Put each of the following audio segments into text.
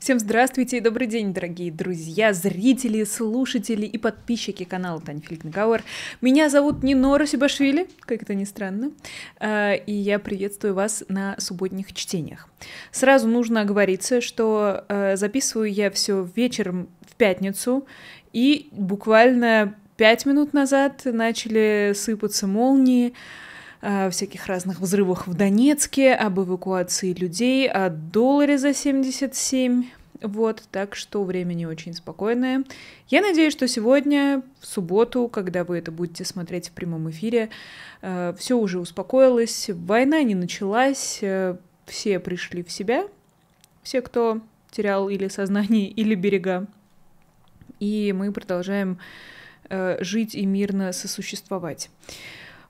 Всем здравствуйте и добрый день, дорогие друзья, зрители, слушатели и подписчики канала Таня Филиппенкауэр. Меня зовут Нинора Сибашвили, как это ни странно, а, и я приветствую вас на субботних чтениях. Сразу нужно оговориться, что а, записываю я все вечером в пятницу, и буквально пять минут назад начали сыпаться молнии, Э, всяких разных взрывах в Донецке, об эвакуации людей, о долларе за 77. Вот, так что время не очень спокойное. Я надеюсь, что сегодня, в субботу, когда вы это будете смотреть в прямом эфире, э, все уже успокоилось, война не началась, э, все пришли в себя, все, кто терял или сознание, или берега. И мы продолжаем э, жить и мирно сосуществовать.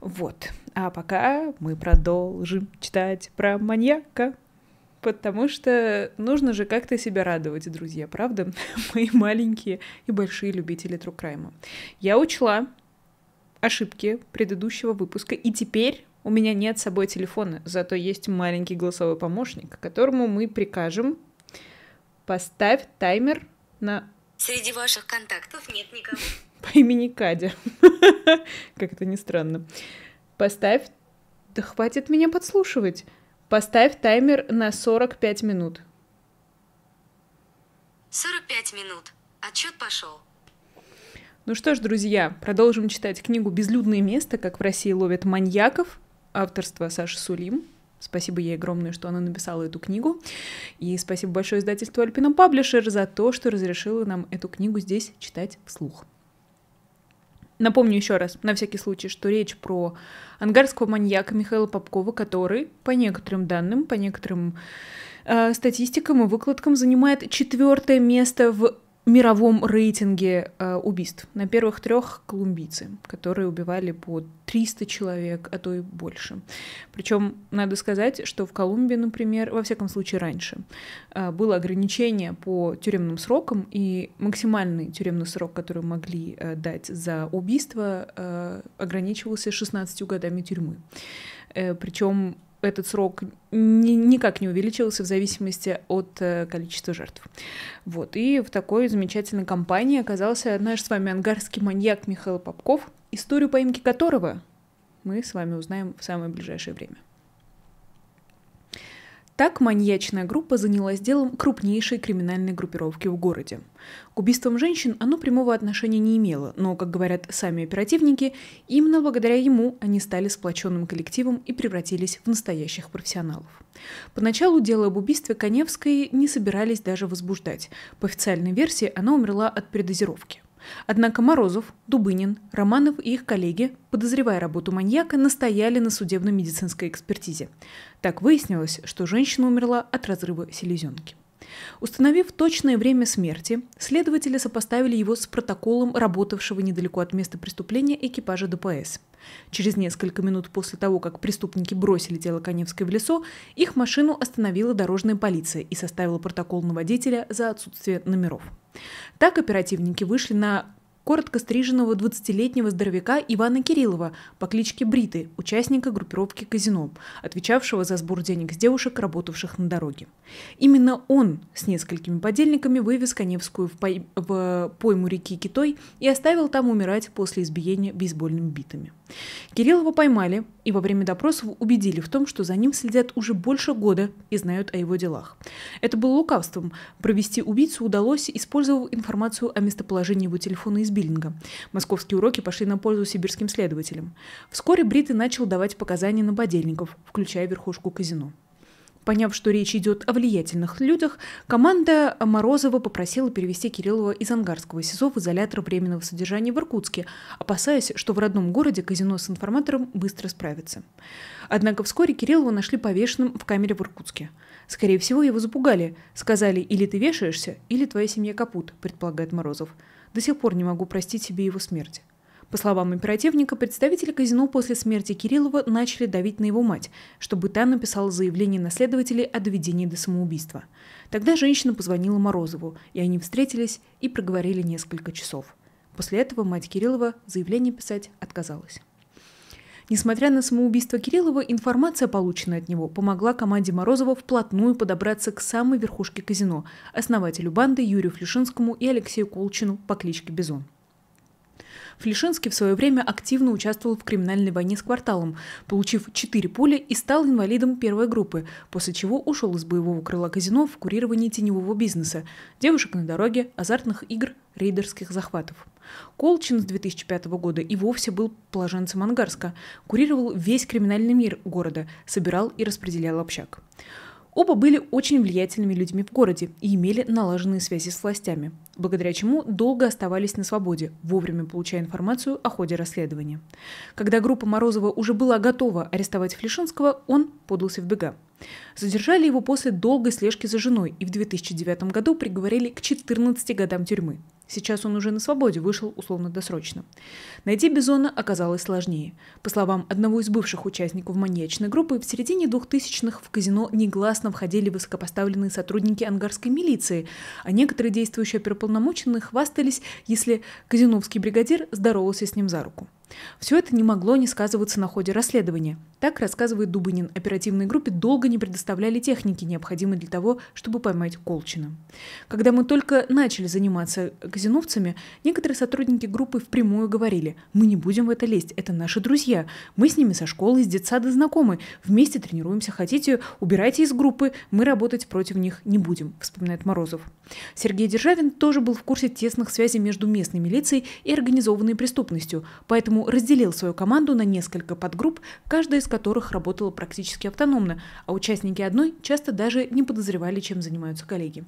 Вот. А пока мы продолжим читать про маньяка. Потому что нужно же как-то себя радовать, друзья, правда? Мои маленькие и большие любители Трукрайма. Я учла ошибки предыдущего выпуска, и теперь у меня нет с собой телефона, зато есть маленький голосовой помощник, которому мы прикажем поставь таймер на... Среди ваших контактов нет никого. по имени Кадя. Как это ни странно. Поставь... Да хватит меня подслушивать. Поставь таймер на 45 минут. 45 минут. Отчет пошел. Ну что ж, друзья, продолжим читать книгу «Безлюдное место. Как в России ловят маньяков» авторства Саши Сулим. Спасибо ей огромное, что она написала эту книгу. И спасибо большое издательству Альпина Паблишер за то, что разрешило нам эту книгу здесь читать вслух. Напомню еще раз, на всякий случай, что речь про ангарского маньяка Михаила Попкова, который, по некоторым данным, по некоторым э, статистикам и выкладкам, занимает четвертое место в мировом рейтинге э, убийств. На первых трех колумбийцы, которые убивали по 300 человек, а то и больше. Причем надо сказать, что в Колумбии, например, во всяком случае раньше, э, было ограничение по тюремным срокам, и максимальный тюремный срок, который могли э, дать за убийство, э, ограничивался 16 годами тюрьмы. Э, причем этот срок ни, никак не увеличился в зависимости от э, количества жертв. Вот. И в такой замечательной компании оказался наш с вами ангарский маньяк Михаил Попков, историю поимки которого мы с вами узнаем в самое ближайшее время. Так маньячная группа занялась делом крупнейшей криминальной группировки в городе. К убийствам женщин оно прямого отношения не имело, но, как говорят сами оперативники, именно благодаря ему они стали сплоченным коллективом и превратились в настоящих профессионалов. Поначалу дело об убийстве Коневской не собирались даже возбуждать. По официальной версии она умерла от передозировки. Однако Морозов, Дубынин, Романов и их коллеги, подозревая работу маньяка, настояли на судебно-медицинской экспертизе. Так выяснилось, что женщина умерла от разрыва селезенки. Установив точное время смерти, следователи сопоставили его с протоколом работавшего недалеко от места преступления экипажа ДПС. Через несколько минут после того, как преступники бросили тело Коневской в лесо, их машину остановила дорожная полиция и составила протокол на водителя за отсутствие номеров. Так оперативники вышли на коротко стриженного 20-летнего здоровяка Ивана Кириллова по кличке Бриты, участника группировки «Казино», отвечавшего за сбор денег с девушек, работавших на дороге. Именно он с несколькими подельниками вывез Коневскую в, пой... в пойму реки Китой и оставил там умирать после избиения бейсбольными битами. Кириллова поймали и во время допросов убедили в том, что за ним следят уже больше года и знают о его делах. Это было лукавством. Провести убийцу удалось, использовав информацию о местоположении его телефона из биллинга. Московские уроки пошли на пользу сибирским следователям. Вскоре Бритый начал давать показания на подельников, включая верхушку казино. Поняв, что речь идет о влиятельных людях, команда Морозова попросила перевести Кириллова из Ангарского СИЗО в изолятор временного содержания в Иркутске, опасаясь, что в родном городе казино с информатором быстро справится. Однако вскоре Кириллова нашли повешенным в камере в Иркутске. Скорее всего, его запугали. Сказали, или ты вешаешься, или твоя семья капут, предполагает Морозов. До сих пор не могу простить себе его смерть. По словам оперативника, представители казино после смерти Кириллова начали давить на его мать, чтобы та написала заявление наследователей о доведении до самоубийства. Тогда женщина позвонила Морозову, и они встретились и проговорили несколько часов. После этого мать Кириллова заявление писать отказалась. Несмотря на самоубийство Кириллова, информация, полученная от него, помогла команде Морозова вплотную подобраться к самой верхушке казино, основателю банды Юрию Флюшинскому и Алексею Колчину по кличке Бизон. Флешинский в свое время активно участвовал в криминальной войне с кварталом, получив четыре пули и стал инвалидом первой группы, после чего ушел из боевого крыла казино в курировании теневого бизнеса, девушек на дороге, азартных игр, рейдерских захватов. Колчин с 2005 года и вовсе был положенцем Ангарска, курировал весь криминальный мир города, собирал и распределял общак. Оба были очень влиятельными людьми в городе и имели налаженные связи с властями, благодаря чему долго оставались на свободе, вовремя получая информацию о ходе расследования. Когда группа Морозова уже была готова арестовать Флешинского, он подался в бега. Задержали его после долгой слежки за женой и в 2009 году приговорили к 14 годам тюрьмы. Сейчас он уже на свободе, вышел условно-досрочно. Найти Бизона оказалось сложнее. По словам одного из бывших участников маньячной группы, в середине 2000-х в казино негласно входили высокопоставленные сотрудники ангарской милиции, а некоторые действующие оперуполномоченные хвастались, если казиновский бригадир здоровался с ним за руку. Все это не могло не сказываться на ходе расследования. Так, рассказывает Дубынин, оперативной группе долго не предоставляли техники, необходимые для того, чтобы поймать Колчина. Когда мы только начали заниматься казиновцами, некоторые сотрудники группы впрямую говорили, мы не будем в это лезть, это наши друзья, мы с ними со школы, с детсада знакомы, вместе тренируемся, хотите, убирайте из группы, мы работать против них не будем, вспоминает Морозов. Сергей Державин тоже был в курсе тесных связей между местной милицией и организованной преступностью, поэтому поэтому разделил свою команду на несколько подгрупп, каждая из которых работала практически автономно, а участники одной часто даже не подозревали, чем занимаются коллеги.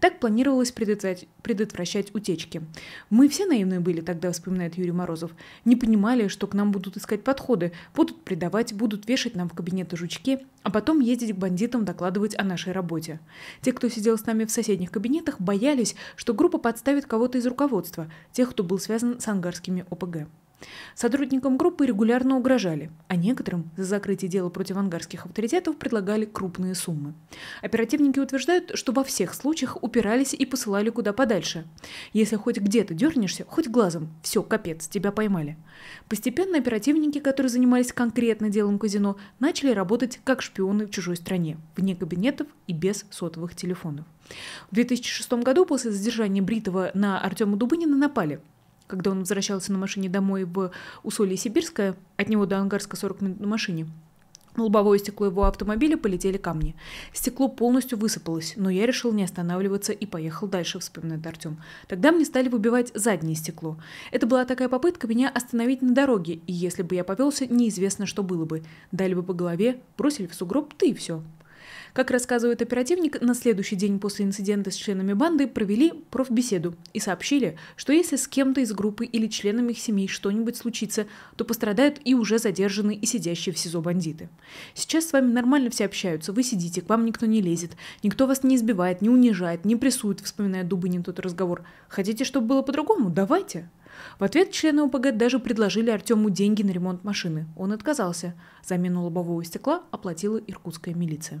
Так планировалось предотвращать, утечки. «Мы все наивные были тогда», — вспоминает Юрий Морозов. «Не понимали, что к нам будут искать подходы, будут предавать, будут вешать нам в кабинеты жучки, а потом ездить к бандитам докладывать о нашей работе. Те, кто сидел с нами в соседних кабинетах, боялись, что группа подставит кого-то из руководства, тех, кто был связан с ангарскими ОПГ. Сотрудникам группы регулярно угрожали, а некоторым за закрытие дела против ангарских авторитетов предлагали крупные суммы. Оперативники утверждают, что во всех случаях упирались и посылали куда подальше. Если хоть где-то дернешься, хоть глазом, все, капец, тебя поймали. Постепенно оперативники, которые занимались конкретно делом казино, начали работать как шпионы в чужой стране, вне кабинетов и без сотовых телефонов. В 2006 году после задержания Бритова на Артема Дубынина напали – когда он возвращался на машине домой в Усолье-Сибирское, от него до Ангарска 40 минут на машине. На лобовое стекло его автомобиля полетели камни. Стекло полностью высыпалось, но я решил не останавливаться и поехал дальше, вспоминает Артем. Тогда мне стали выбивать заднее стекло. Это была такая попытка меня остановить на дороге, и если бы я повелся, неизвестно, что было бы. Дали бы по голове, бросили в сугроб, ты и все. Как рассказывает оперативник, на следующий день после инцидента с членами банды провели профбеседу и сообщили, что если с кем-то из группы или членами их семей что-нибудь случится, то пострадают и уже задержанные и сидящие в СИЗО бандиты. Сейчас с вами нормально все общаются, вы сидите, к вам никто не лезет, никто вас не избивает, не унижает, не прессует, вспоминая Дубынин тот разговор. Хотите, чтобы было по-другому? Давайте. В ответ члены ОПГ даже предложили Артему деньги на ремонт машины. Он отказался. Замену лобового стекла оплатила иркутская милиция.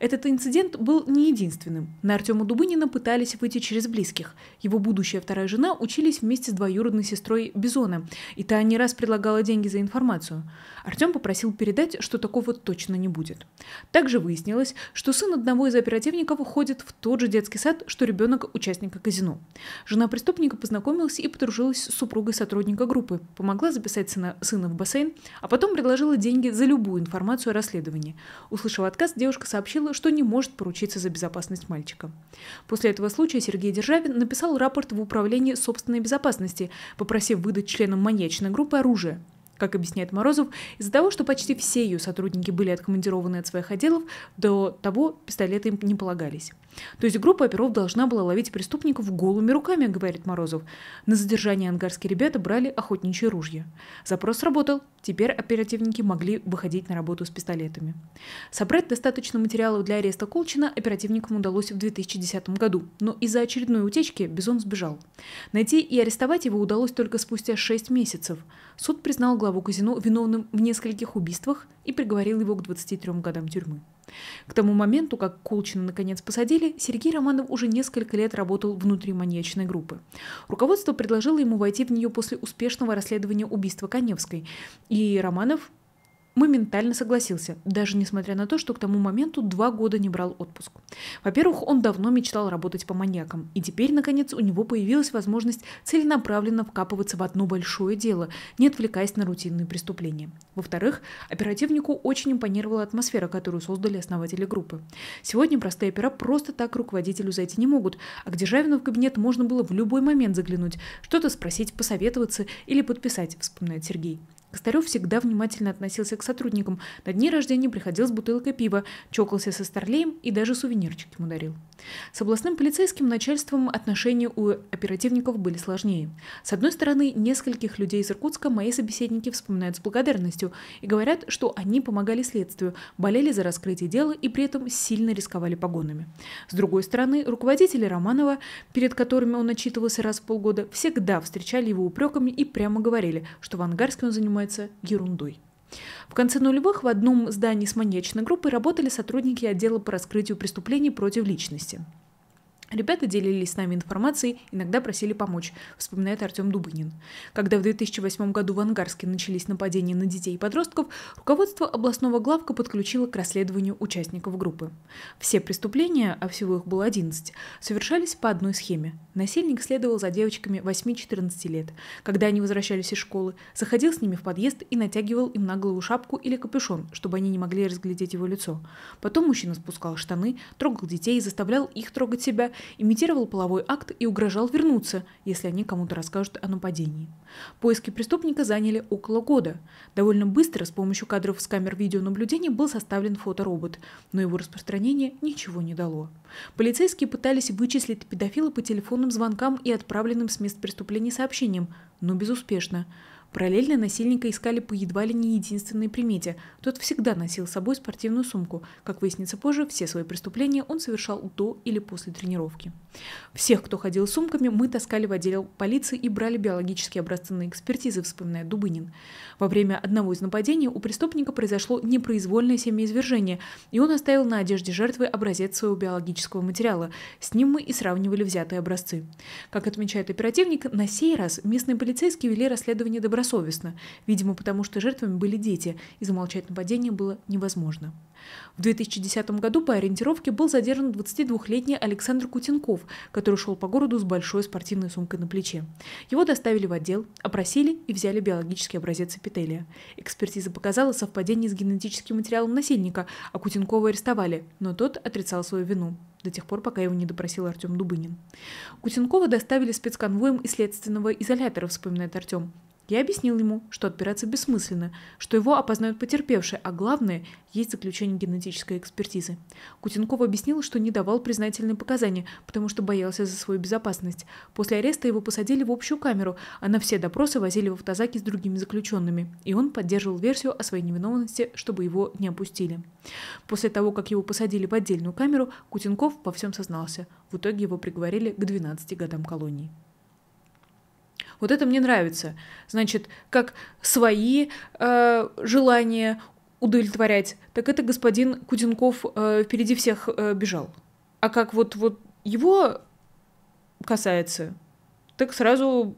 Этот инцидент был не единственным. На Артема Дубынина пытались выйти через близких. Его будущая вторая жена учились вместе с двоюродной сестрой Бизона, и та не раз предлагала деньги за информацию. Артем попросил передать, что такого точно не будет. Также выяснилось, что сын одного из оперативников уходит в тот же детский сад, что ребенок участника казино. Жена преступника познакомилась и подружилась с супругой сотрудника группы, помогла записать сына, сына в бассейн, а потом предложила деньги за любую информацию о расследовании. Услышав отказ, девушка сообщила, заявила, что не может поручиться за безопасность мальчика. После этого случая Сергей Державин написал рапорт в Управление собственной безопасности, попросив выдать членам маньячной группы оружие. Как объясняет Морозов, из-за того, что почти все ее сотрудники были откомандированы от своих отделов, до того пистолеты им не полагались. То есть группа оперов должна была ловить преступников голыми руками, говорит Морозов. На задержание ангарские ребята брали охотничьи ружья. Запрос сработал. Теперь оперативники могли выходить на работу с пистолетами. Собрать достаточно материалов для ареста Колчина оперативникам удалось в 2010 году, но из-за очередной утечки Бизон сбежал. Найти и арестовать его удалось только спустя 6 месяцев. Суд признал главу казино виновным в нескольких убийствах, и приговорил его к 23 годам тюрьмы. К тому моменту, как Колчина наконец посадили, Сергей Романов уже несколько лет работал внутри маньячной группы. Руководство предложило ему войти в нее после успешного расследования убийства Коневской, и Романов моментально согласился, даже несмотря на то, что к тому моменту два года не брал отпуск. Во-первых, он давно мечтал работать по маньякам, и теперь, наконец, у него появилась возможность целенаправленно вкапываться в одно большое дело, не отвлекаясь на рутинные преступления. Во-вторых, оперативнику очень импонировала атмосфера, которую создали основатели группы. Сегодня простые опера просто так руководителю зайти не могут, а к Державину в кабинет можно было в любой момент заглянуть, что-то спросить, посоветоваться или подписать, вспоминает Сергей. Костарев всегда внимательно относился к сотрудникам. На дни рождения приходил с бутылкой пива, чокался со старлеем и даже сувенирчик ему дарил. С областным полицейским начальством отношения у оперативников были сложнее. С одной стороны, нескольких людей из Иркутска мои собеседники вспоминают с благодарностью и говорят, что они помогали следствию, болели за раскрытие дела и при этом сильно рисковали погонами. С другой стороны, руководители Романова, перед которыми он отчитывался раз в полгода, всегда встречали его упреками и прямо говорили, что в Ангарске он занимается занимается ерундой. В конце нулевых в одном здании с маньячной группой работали сотрудники отдела по раскрытию преступлений против личности. Ребята делились с нами информацией, иногда просили помочь, вспоминает Артем Дубынин. Когда в 2008 году в Ангарске начались нападения на детей и подростков, руководство областного главка подключило к расследованию участников группы. Все преступления, а всего их было 11, совершались по одной схеме. Насильник следовал за девочками 8-14 лет. Когда они возвращались из школы, заходил с ними в подъезд и натягивал им на голову шапку или капюшон, чтобы они не могли разглядеть его лицо. Потом мужчина спускал штаны, трогал детей и заставлял их трогать себя – имитировал половой акт и угрожал вернуться, если они кому-то расскажут о нападении. Поиски преступника заняли около года. Довольно быстро с помощью кадров с камер видеонаблюдения был составлен фоторобот, но его распространение ничего не дало. Полицейские пытались вычислить педофила по телефонным звонкам и отправленным с мест преступления сообщениям, но безуспешно. Параллельно насильника искали по едва ли не единственной примете. Тот всегда носил с собой спортивную сумку. Как выяснится позже, все свои преступления он совершал до или после тренировки. Всех, кто ходил с сумками, мы таскали в отдел полиции и брали биологические образцы на экспертизы, вспоминает Дубынин. Во время одного из нападений у преступника произошло непроизвольное семяизвержение, и он оставил на одежде жертвы образец своего биологического материала. С ним мы и сравнивали взятые образцы. Как отмечает оперативник, на сей раз местные полицейские вели расследование добросовестно добросовестно, видимо, потому что жертвами были дети, и замолчать нападение было невозможно. В 2010 году по ориентировке был задержан 22-летний Александр Кутенков, который шел по городу с большой спортивной сумкой на плече. Его доставили в отдел, опросили и взяли биологический образец эпителия. Экспертиза показала совпадение с генетическим материалом насильника, а Кутенкова арестовали, но тот отрицал свою вину до тех пор, пока его не допросил Артем Дубынин. Кутенкова доставили спецконвоем из следственного изолятора, вспоминает Артем. Я объяснил ему, что отпираться бессмысленно, что его опознают потерпевшие, а главное, есть заключение генетической экспертизы. Кутенков объяснил, что не давал признательные показания, потому что боялся за свою безопасность. После ареста его посадили в общую камеру, а на все допросы возили в автозаке с другими заключенными, и он поддерживал версию о своей невиновности, чтобы его не опустили. После того, как его посадили в отдельную камеру, Кутенков во всем сознался. В итоге его приговорили к 12 годам колонии. Вот это мне нравится. Значит, как свои э, желания удовлетворять, так это господин Куденков э, впереди всех э, бежал. А как вот, вот его касается, так сразу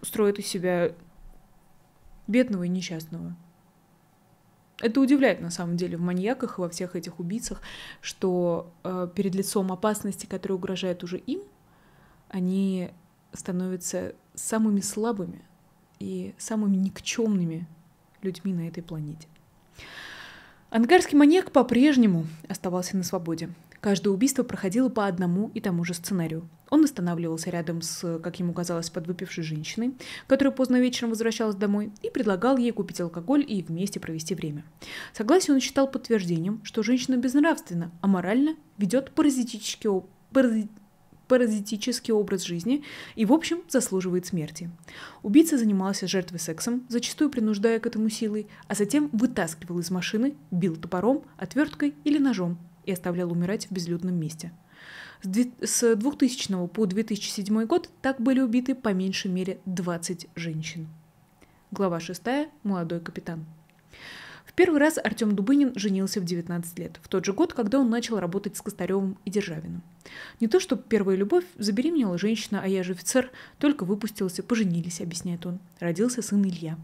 строит из себя бедного и несчастного. Это удивляет на самом деле в маньяках и во всех этих убийцах, что э, перед лицом опасности, которая угрожает уже им, они становятся самыми слабыми и самыми никчемными людьми на этой планете. Ангарский маньяк по-прежнему оставался на свободе. Каждое убийство проходило по одному и тому же сценарию. Он останавливался рядом с, как ему казалось, подвыпившей женщиной, которая поздно вечером возвращалась домой, и предлагал ей купить алкоголь и вместе провести время. Согласие он считал подтверждением, что женщина безнравственно, а морально ведет паразитический, паразит, паразитический образ жизни и, в общем, заслуживает смерти. Убийца занимался жертвой сексом, зачастую принуждая к этому силой, а затем вытаскивал из машины, бил топором, отверткой или ножом и оставлял умирать в безлюдном месте. С 2000 по 2007 год так были убиты по меньшей мере 20 женщин. Глава 6. Молодой капитан. В первый раз Артем Дубынин женился в 19 лет, в тот же год, когда он начал работать с Костаревым и Державиным. Не то чтобы первая любовь, забеременела женщина, а я же офицер, только выпустился, поженились, объясняет он. Родился сын Илья.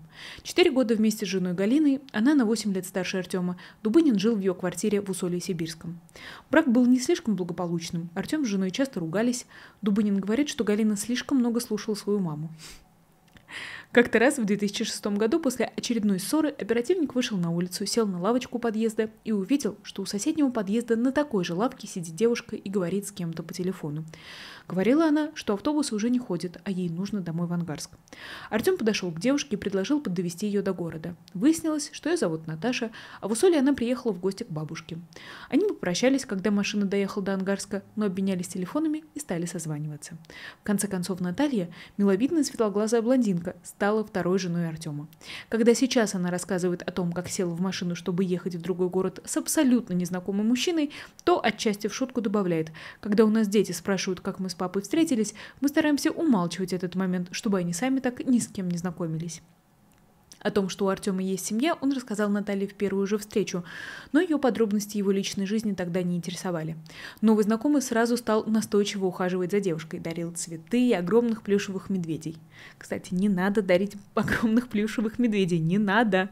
Четыре года вместе с женой Галиной, она на 8 лет старше Артема, Дубынин жил в ее квартире в Усолье-Сибирском. Брак был не слишком благополучным, Артем с женой часто ругались. Дубынин говорит, что Галина слишком много слушала свою маму. Как-то раз в 2006 году после очередной ссоры оперативник вышел на улицу, сел на лавочку подъезда и увидел, что у соседнего подъезда на такой же лавке сидит девушка и говорит с кем-то по телефону. Говорила она, что автобус уже не ходит, а ей нужно домой в Ангарск. Артем подошел к девушке и предложил поддовести ее до города. Выяснилось, что ее зовут Наташа, а в Усоле она приехала в гости к бабушке. Они попрощались, когда машина доехала до Ангарска, но обменялись телефонами и стали созваниваться. В конце концов, Наталья – миловидная светлоглазая блондинка, Литвиненко стала второй женой Артема. Когда сейчас она рассказывает о том, как села в машину, чтобы ехать в другой город с абсолютно незнакомым мужчиной, то отчасти в шутку добавляет. Когда у нас дети спрашивают, как мы с папой встретились, мы стараемся умалчивать этот момент, чтобы они сами так ни с кем не знакомились. О том, что у Артема есть семья, он рассказал Наталье в первую же встречу, но ее подробности его личной жизни тогда не интересовали. Новый знакомый сразу стал настойчиво ухаживать за девушкой, дарил цветы и огромных плюшевых медведей. Кстати, не надо дарить огромных плюшевых медведей, не надо.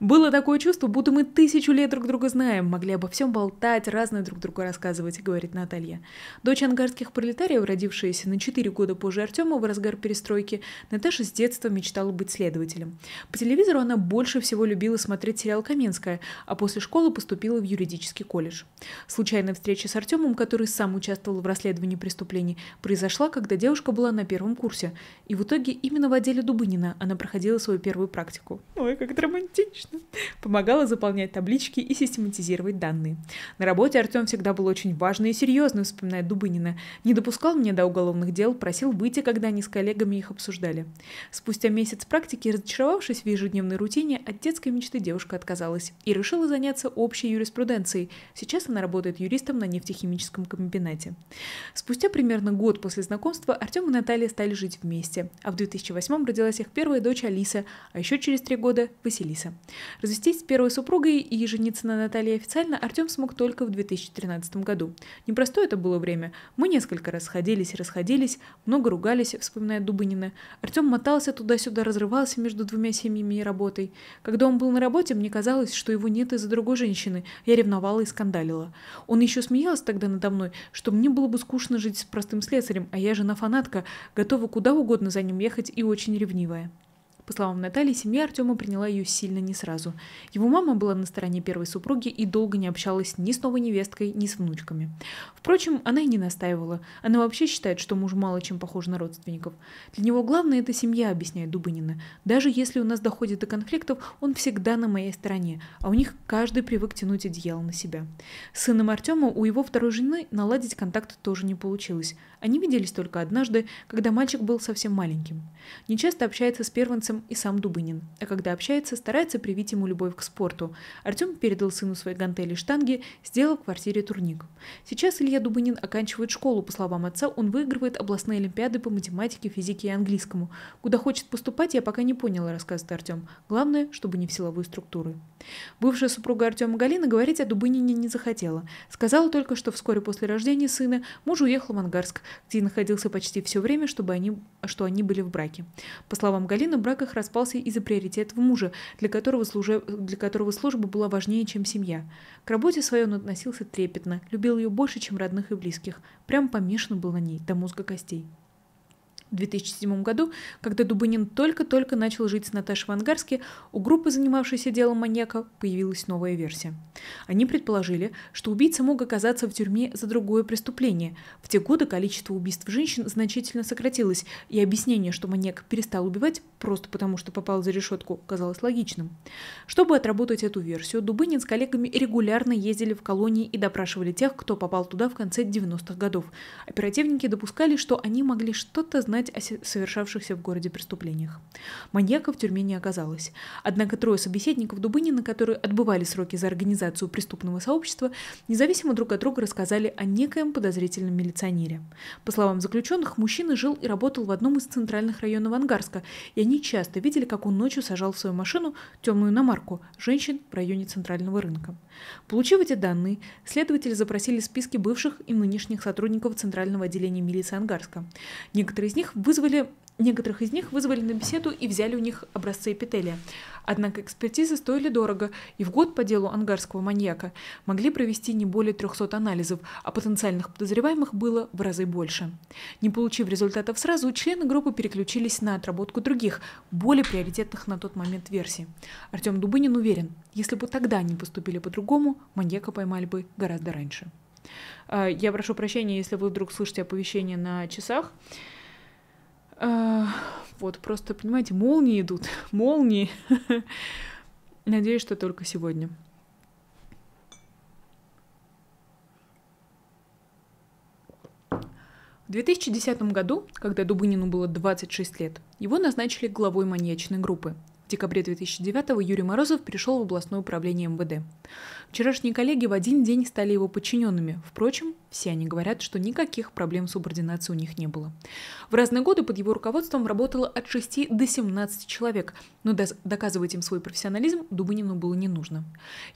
Было такое чувство, будто мы тысячу лет друг друга знаем, могли обо всем болтать, разное друг другу рассказывать, говорит Наталья. Дочь ангарских пролетариев, родившаяся на 4 года позже Артема в разгар перестройки, Наташа с детства мечтала быть следователем. По телевизору она больше всего любила смотреть сериал «Каменская», а после школы поступила в юридический колледж. Случайная встреча с Артемом, который сам участвовал в расследовании преступлений, произошла, когда девушка была на первом курсе. И в итоге именно в отделе Дубынина она проходила свою первую практику. Ой, как романтично! конечно, помогала заполнять таблички и систематизировать данные. На работе Артем всегда был очень важный и серьезный, вспоминает Дубынина. Не допускал меня до уголовных дел, просил выйти, когда они с коллегами их обсуждали. Спустя месяц практики, разочаровавшись в ежедневной рутине, от детской мечты девушка отказалась и решила заняться общей юриспруденцией. Сейчас она работает юристом на нефтехимическом комбинате. Спустя примерно год после знакомства Артем и Наталья стали жить вместе, а в 2008 родилась их первая дочь Алиса, а еще через три года Василиса. Развестись с первой супругой и жениться на Наталье официально Артем смог только в 2013 году. Непростое это было время. Мы несколько раз сходились и расходились, много ругались, вспоминает Дубынина. Артем мотался туда-сюда, разрывался между двумя семьями и работой. Когда он был на работе, мне казалось, что его нет из-за другой женщины. Я ревновала и скандалила. Он еще смеялся тогда надо мной, что мне было бы скучно жить с простым слесарем, а я жена-фанатка, готова куда угодно за ним ехать и очень ревнивая. По словам Натальи, семья Артема приняла ее сильно не сразу. Его мама была на стороне первой супруги и долго не общалась ни с новой невесткой, ни с внучками. Впрочем, она и не настаивала. Она вообще считает, что муж мало чем похож на родственников. Для него главное – это семья, объясняет Дубынина. Даже если у нас доходит до конфликтов, он всегда на моей стороне, а у них каждый привык тянуть одеяло на себя. С сыном Артема у его второй жены наладить контакт тоже не получилось. Они виделись только однажды, когда мальчик был совсем маленьким. Нечасто общается с первенцем и сам Дубынин, а когда общается, старается привить ему любовь к спорту. Артем передал сыну свои гантели и штанги, сделал в квартире турник. Сейчас Илья Дубынин оканчивает школу, по словам отца, он выигрывает областные олимпиады по математике, физике и английскому. Куда хочет поступать, я пока не поняла, рассказывает Артем. Главное, чтобы не в силовые структуры. Бывшая супруга Артема Галина говорить о Дубынине не захотела. Сказала только, что вскоре после рождения сына муж уехал в Ангарск, где находился почти все время, чтобы они, что они были в браке. По словам Галины, брак браках распался из-за приоритетов мужа, для которого, служа... для которого служба была важнее, чем семья. К работе своей он относился трепетно, любил ее больше, чем родных и близких, прям помешан был на ней до мозга костей в 2007 году, когда Дубынин только-только начал жить с Наташей Вангарски, у группы, занимавшейся делом маньяка, появилась новая версия. Они предположили, что убийца мог оказаться в тюрьме за другое преступление. В те годы количество убийств женщин значительно сократилось, и объяснение, что маньяк перестал убивать просто потому, что попал за решетку, казалось логичным. Чтобы отработать эту версию, Дубынин с коллегами регулярно ездили в колонии и допрашивали тех, кто попал туда в конце 90-х годов. Оперативники допускали, что они могли что-то знать узнать о совершавшихся в городе преступлениях. Маньяка в тюрьме не оказалось. Однако трое собеседников Дубынина, которые отбывали сроки за организацию преступного сообщества, независимо друг от друга рассказали о некоем подозрительном милиционере. По словам заключенных, мужчина жил и работал в одном из центральных районов Ангарска, и они часто видели, как он ночью сажал в свою машину темную иномарку женщин в районе центрального рынка. Получив эти данные, следователи запросили списки бывших и нынешних сотрудников Центрального отделения милиции Ангарска. Некоторые из них них вызвали Некоторых из них вызвали на беседу и взяли у них образцы эпителия. Однако экспертизы стоили дорого, и в год по делу ангарского маньяка могли провести не более 300 анализов, а потенциальных подозреваемых было в разы больше. Не получив результатов сразу, члены группы переключились на отработку других, более приоритетных на тот момент версий. Артем Дубынин уверен, если бы тогда они поступили по-другому, маньяка поймали бы гораздо раньше. А, я прошу прощения, если вы вдруг слышите оповещение на часах. А, вот, просто, понимаете, молнии идут, молнии. Надеюсь, что только сегодня. В 2010 году, когда Дубынину было 26 лет, его назначили главой маньячной группы. В декабре 2009 Юрий Морозов перешел в областное управление МВД. Вчерашние коллеги в один день стали его подчиненными. Впрочем, все они говорят, что никаких проблем с субординации у них не было. В разные годы под его руководством работало от 6 до 17 человек, но доказывать им свой профессионализм Дубынину было не нужно.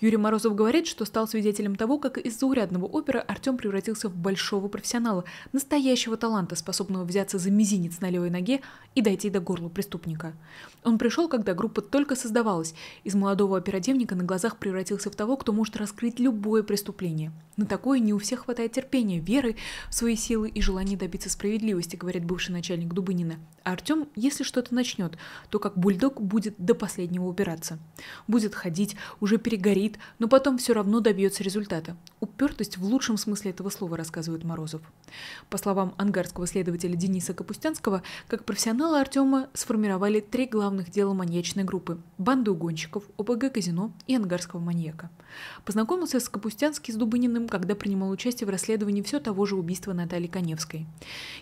Юрий Морозов говорит, что стал свидетелем того, как из заурядного опера Артем превратился в большого профессионала, настоящего таланта, способного взяться за мизинец на левой ноге и дойти до горла преступника. Он пришел, когда группа только создавалась. Из молодого оперативника на глазах превратился в того, кто может может раскрыть любое преступление. На такое не у всех хватает терпения, веры в свои силы и желания добиться справедливости, говорит бывший начальник Дубынина. А Артем, если что-то начнет, то как бульдог будет до последнего убираться. Будет ходить, уже перегорит, но потом все равно добьется результата. Упертость в лучшем смысле этого слова, рассказывает Морозов. По словам ангарского следователя Дениса Капустянского, как профессионала Артема сформировали три главных дела маньячной группы – банду угонщиков, ОПГ-казино и ангарского маньяка. Познакомился с Капустянский с Дубыниным, когда принимал участие в расследовании все того же убийства Натальи Коневской.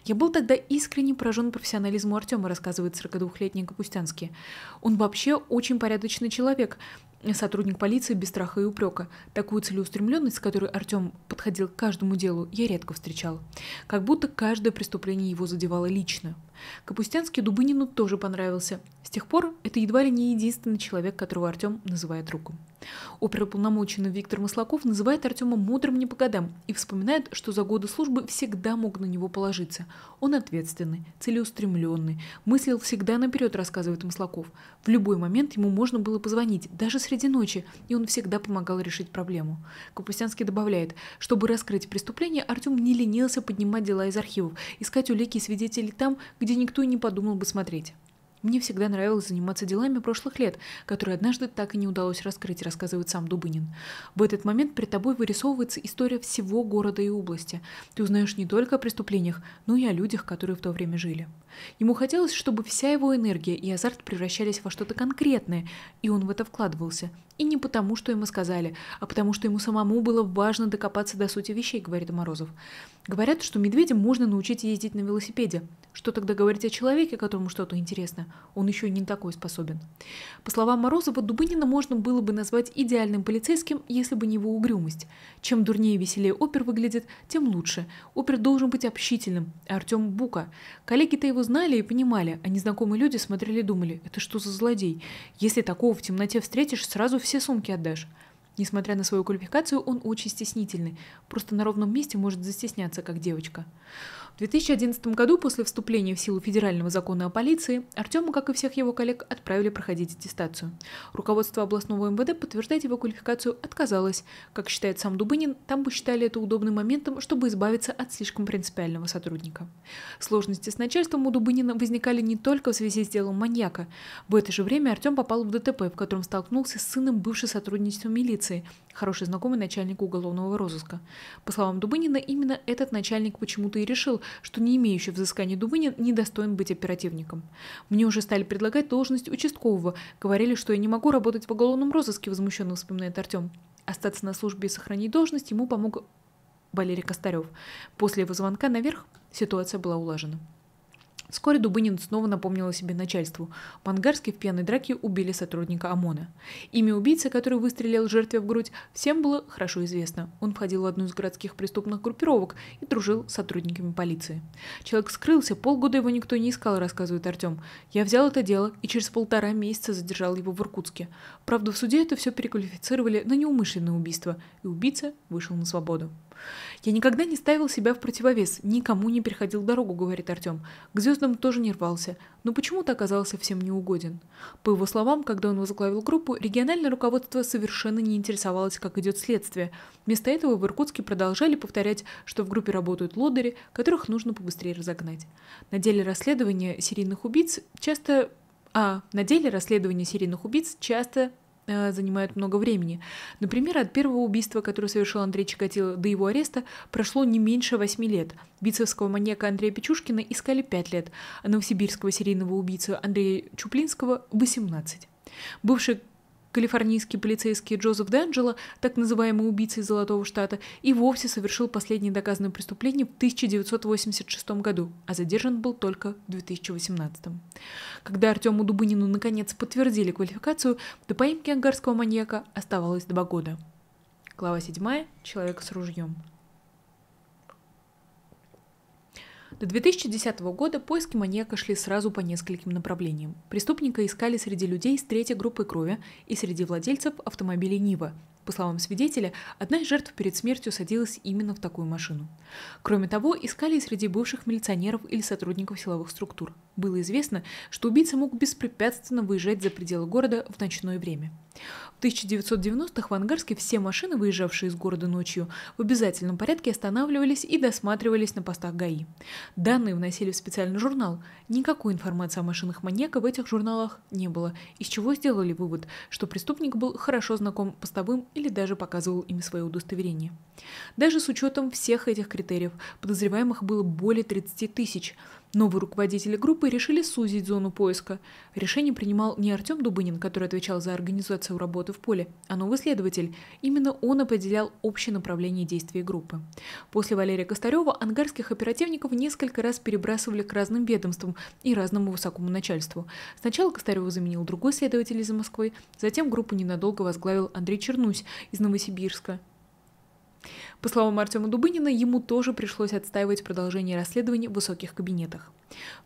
«Я был тогда искренне поражен профессионализму Артема», рассказывает 42-летний Капустянский. «Он вообще очень порядочный человек, сотрудник полиции без страха и упрека. Такую целеустремленность, с которой Артем подходил к каждому делу, я редко встречал. Как будто каждое преступление его задевало лично. Капустянский Дубынину тоже понравился. С тех пор это едва ли не единственный человек, которого Артем называет другом. Оперуполномоченный Виктор Маслаков называет Артема мудрым не по годам и вспоминает, что за годы службы всегда мог на него положиться. Он ответственный, целеустремленный, мыслил всегда наперед, рассказывает Маслаков. В любой момент ему можно было позвонить, даже среди ночи, и он всегда помогал решить проблему. Капустянский добавляет, чтобы раскрыть преступление, Артем не ленился поднимать дела из архивов, искать улики и свидетелей там, где никто и не подумал бы смотреть. Мне всегда нравилось заниматься делами прошлых лет, которые однажды так и не удалось раскрыть, рассказывает сам Дубынин. В этот момент перед тобой вырисовывается история всего города и области. Ты узнаешь не только о преступлениях, но и о людях, которые в то время жили. Ему хотелось, чтобы вся его энергия и азарт превращались во что-то конкретное, и он в это вкладывался. И не потому, что ему сказали, а потому, что ему самому было важно докопаться до сути вещей, говорит Морозов. Говорят, что медведям можно научить ездить на велосипеде. Что тогда говорить о человеке, которому что-то интересно? он еще не такой способен. По словам Морозова, Дубынина можно было бы назвать идеальным полицейским, если бы не его угрюмость. Чем дурнее и веселее опер выглядит, тем лучше. Опер должен быть общительным. Артем Бука. Коллеги-то его знали и понимали, а незнакомые люди смотрели и думали, это что за злодей? Если такого в темноте встретишь, сразу все сумки отдашь. Несмотря на свою квалификацию, он очень стеснительный. Просто на ровном месте может застесняться, как девочка. В 2011 году, после вступления в силу федерального закона о полиции, Артема, как и всех его коллег, отправили проходить аттестацию. Руководство областного МВД подтверждать его квалификацию отказалось. Как считает сам Дубынин, там бы считали это удобным моментом, чтобы избавиться от слишком принципиального сотрудника. Сложности с начальством у Дубынина возникали не только в связи с делом маньяка. В это же время Артем попал в ДТП, в котором столкнулся с сыном бывшей сотрудницы милиции, хороший знакомый начальника уголовного розыска. По словам Дубынина, именно этот начальник почему-то и решил, что не имеющий взыскания Дубынин не достоин быть оперативником. Мне уже стали предлагать должность участкового. Говорили, что я не могу работать в уголовном розыске, возмущенно вспоминает Артем. Остаться на службе и сохранить должность ему помог Валерий Костарев. После его звонка наверх ситуация была улажена. Вскоре Дубынин снова напомнил о себе начальству. Мангарский в пьяной драке убили сотрудника ОМОНа. Имя убийцы, который выстрелил жертве в грудь, всем было хорошо известно. Он входил в одну из городских преступных группировок и дружил с сотрудниками полиции. Человек скрылся, полгода его никто не искал, рассказывает Артем. Я взял это дело и через полтора месяца задержал его в Иркутске. Правда, в суде это все переквалифицировали на неумышленное убийство, и убийца вышел на свободу. Я никогда не ставил себя в противовес, никому не переходил дорогу, говорит Артем. К звездам тоже не рвался, но почему-то оказался всем неугоден. По его словам, когда он возглавил группу, региональное руководство совершенно не интересовалось, как идет следствие. Вместо этого в Иркутске продолжали повторять, что в группе работают лодыри, которых нужно побыстрее разогнать. На деле расследования серийных убийц часто а на деле расследование серийных убийц часто Э, занимают много времени. Например, от первого убийства, которое совершил Андрей Чикатило, до его ареста прошло не меньше восьми лет. Бицевского маньяка Андрея Печушкина искали пять лет, а новосибирского серийного убийцу Андрея Чуплинского – 18. Бывший Калифорнийский полицейский Джозеф Д'Анджело, так называемый убийца из Золотого Штата, и вовсе совершил последнее доказанное преступление в 1986 году, а задержан был только в 2018. Когда Артему Дубынину наконец подтвердили квалификацию, до поимки ангарского маньяка оставалось два года. Глава 7. Человек с ружьем. До 2010 года поиски маньяка шли сразу по нескольким направлениям. Преступника искали среди людей с третьей группой крови и среди владельцев автомобилей «Нива». По словам свидетеля, одна из жертв перед смертью садилась именно в такую машину. Кроме того, искали и среди бывших милиционеров или сотрудников силовых структур. Было известно, что убийца мог беспрепятственно выезжать за пределы города в ночное время. В 1990-х в Ангарске все машины, выезжавшие из города ночью, в обязательном порядке останавливались и досматривались на постах ГАИ. Данные вносили в специальный журнал. Никакой информации о машинах маньяка в этих журналах не было, из чего сделали вывод, что преступник был хорошо знаком постовым или даже показывал им свое удостоверение. Даже с учетом всех этих критериев подозреваемых было более 30 тысяч – Новые руководители группы решили сузить зону поиска. Решение принимал не Артем Дубынин, который отвечал за организацию работы в поле, а новый следователь. Именно он определял общее направление действий группы. После Валерия Костарева ангарских оперативников несколько раз перебрасывали к разным ведомствам и разному высокому начальству. Сначала Костарева заменил другой следователь из Москвы, затем группу ненадолго возглавил Андрей Чернусь из Новосибирска. По словам Артема Дубынина, ему тоже пришлось отстаивать продолжение расследований в высоких кабинетах.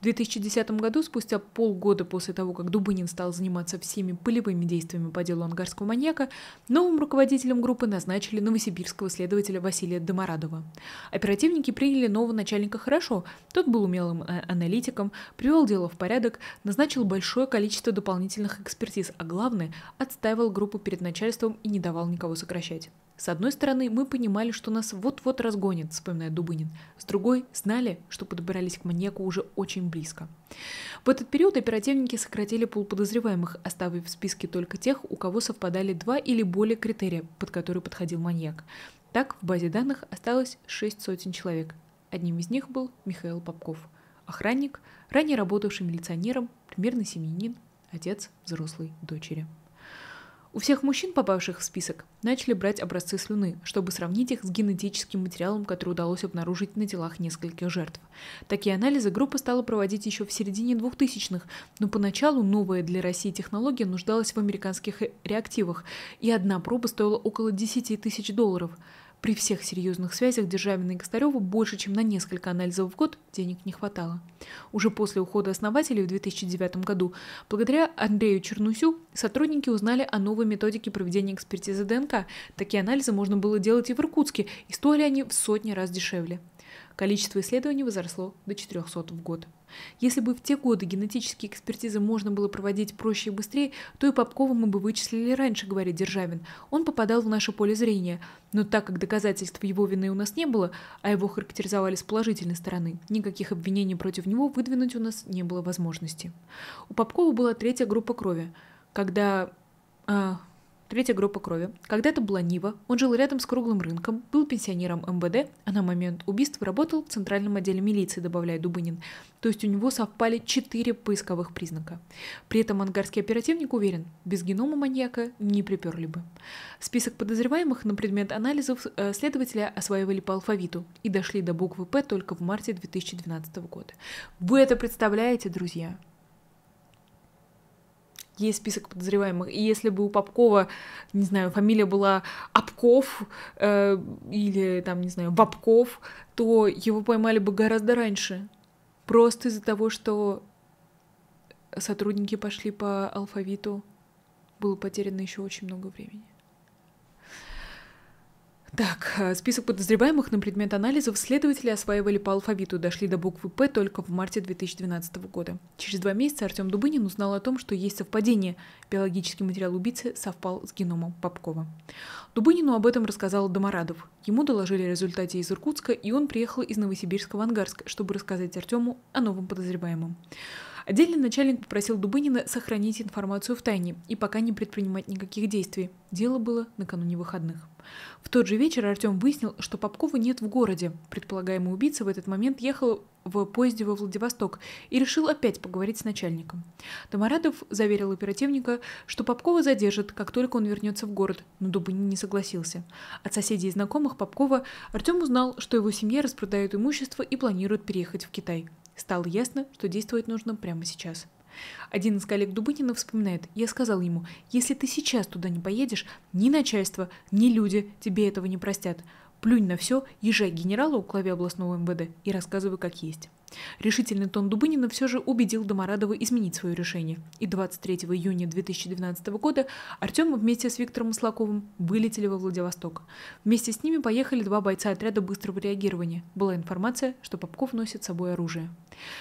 В 2010 году, спустя полгода после того, как Дубынин стал заниматься всеми полевыми действиями по делу ангарского маньяка, новым руководителем группы назначили новосибирского следователя Василия Доморадова. Оперативники приняли нового начальника хорошо, тот был умелым э, аналитиком, привел дело в порядок, назначил большое количество дополнительных экспертиз, а главное, отстаивал группу перед начальством и не давал никого сокращать. С одной стороны, мы понимали, что нас вот-вот разгонит, вспоминает Дубынин. С другой, знали, что подобрались к маньяку уже очень близко. В этот период оперативники сократили пол подозреваемых, оставив в списке только тех, у кого совпадали два или более критерия, под которые подходил маньяк. Так, в базе данных осталось шесть сотен человек. Одним из них был Михаил Попков. Охранник, ранее работавший милиционером, примерный семьянин, отец взрослой дочери. У всех мужчин, попавших в список, начали брать образцы слюны, чтобы сравнить их с генетическим материалом, который удалось обнаружить на телах нескольких жертв. Такие анализы группа стала проводить еще в середине 2000-х, но поначалу новая для России технология нуждалась в американских реактивах, и одна проба стоила около 10 тысяч долларов – при всех серьезных связях Державина и Костарева больше, чем на несколько анализов в год денег не хватало. Уже после ухода основателей в 2009 году, благодаря Андрею Чернусю, сотрудники узнали о новой методике проведения экспертизы ДНК. Такие анализы можно было делать и в Иркутске, и стоили они в сотни раз дешевле. Количество исследований возросло до 400 в год. Если бы в те годы генетические экспертизы можно было проводить проще и быстрее, то и Попкова мы бы вычислили раньше, говорит Державин. Он попадал в наше поле зрения. Но так как доказательств его вины у нас не было, а его характеризовали с положительной стороны, никаких обвинений против него выдвинуть у нас не было возможности. У Попкова была третья группа крови. Когда а, Третья группа крови. Когда-то была Нива, он жил рядом с круглым рынком, был пенсионером МВД, а на момент убийства работал в Центральном отделе милиции, добавляет Дубынин. То есть у него совпали четыре поисковых признака. При этом ангарский оперативник уверен, без генома маньяка не приперли бы. Список подозреваемых на предмет анализов э, следователя осваивали по алфавиту и дошли до буквы «П» только в марте 2012 года. Вы это представляете, друзья? есть список подозреваемых. И если бы у Попкова, не знаю, фамилия была Обков э, или там, не знаю, Бабков, то его поймали бы гораздо раньше. Просто из-за того, что сотрудники пошли по алфавиту, было потеряно еще очень много времени. Так, э, список подозреваемых на предмет анализов следователи осваивали по алфавиту, дошли до буквы «П» только в марте 2012 года. Через два месяца Артем Дубынин узнал о том, что есть совпадение. Биологический материал убийцы совпал с геномом Попкова. Дубынину об этом рассказал Домарадов. Ему доложили о результате из Иркутска, и он приехал из Новосибирска в Ангарск, чтобы рассказать Артему о новом подозреваемом. Отдельный начальник попросил Дубынина сохранить информацию в тайне и пока не предпринимать никаких действий. Дело было накануне выходных. В тот же вечер Артем выяснил, что Попкова нет в городе. Предполагаемый убийца в этот момент ехал в поезде во Владивосток и решил опять поговорить с начальником. Домарадов заверил оперативника, что Попкова задержит, как только он вернется в город, но Дубынин не согласился. От соседей и знакомых Попкова Артем узнал, что его семья распродает имущество и планирует переехать в Китай. Стало ясно, что действовать нужно прямо сейчас. Один из коллег Дубынина вспоминает, я сказал ему, если ты сейчас туда не поедешь, ни начальство, ни люди тебе этого не простят. Плюнь на все, езжай к генералу у главе областного МВД и рассказывай как есть. Решительный тон Дубынина все же убедил Доморадова изменить свое решение. И 23 июня 2012 года Артем вместе с Виктором Маслаковым вылетели во Владивосток. Вместе с ними поехали два бойца отряда быстрого реагирования. Была информация, что Попков носит с собой оружие.